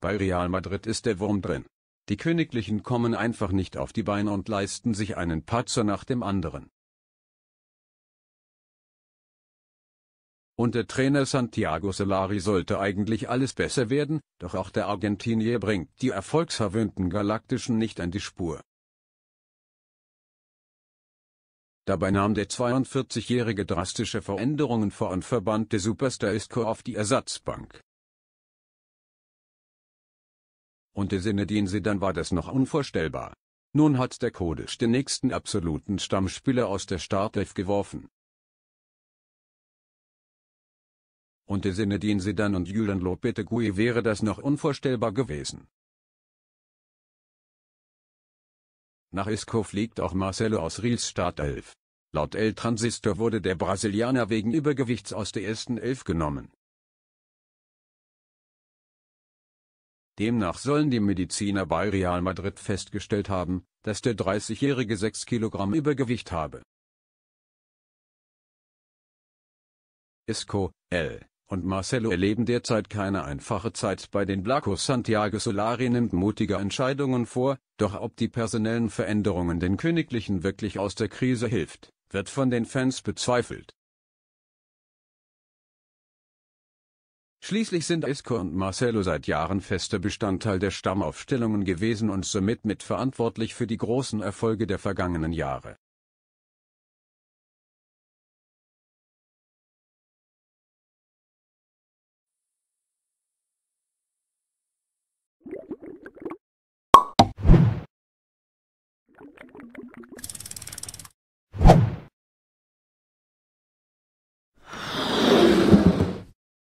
Bei Real Madrid ist der Wurm drin. Die Königlichen kommen einfach nicht auf die Beine und leisten sich einen Patzer nach dem anderen. Unter Trainer Santiago Solari sollte eigentlich alles besser werden, doch auch der Argentinier bringt die erfolgsverwöhnten Galaktischen nicht an die Spur. Dabei nahm der 42-Jährige drastische Veränderungen vor und verband der Superstar Isco auf die Ersatzbank. und unter Sinedin Sidan war das noch unvorstellbar. Nun hat der Kodisch den nächsten absoluten Stammspieler aus der Startelf geworfen. Und Unter Sinedin Sidan und Julian Lopetegui wäre das noch unvorstellbar gewesen. Nach Isco fliegt auch Marcelo aus Riels Startelf. Laut El Transistor wurde der Brasilianer wegen Übergewichts aus der ersten Elf genommen. Demnach sollen die Mediziner bei Real Madrid festgestellt haben, dass der 30-Jährige 6 Kilogramm Übergewicht habe. Isco, L. und Marcelo erleben derzeit keine einfache Zeit bei den Blacos. Santiago Solari nimmt mutige Entscheidungen vor, doch ob die personellen Veränderungen den Königlichen wirklich aus der Krise hilft, wird von den Fans bezweifelt. Schließlich sind Isco und Marcelo seit Jahren fester Bestandteil der Stammaufstellungen gewesen und somit mitverantwortlich für die großen Erfolge der vergangenen Jahre.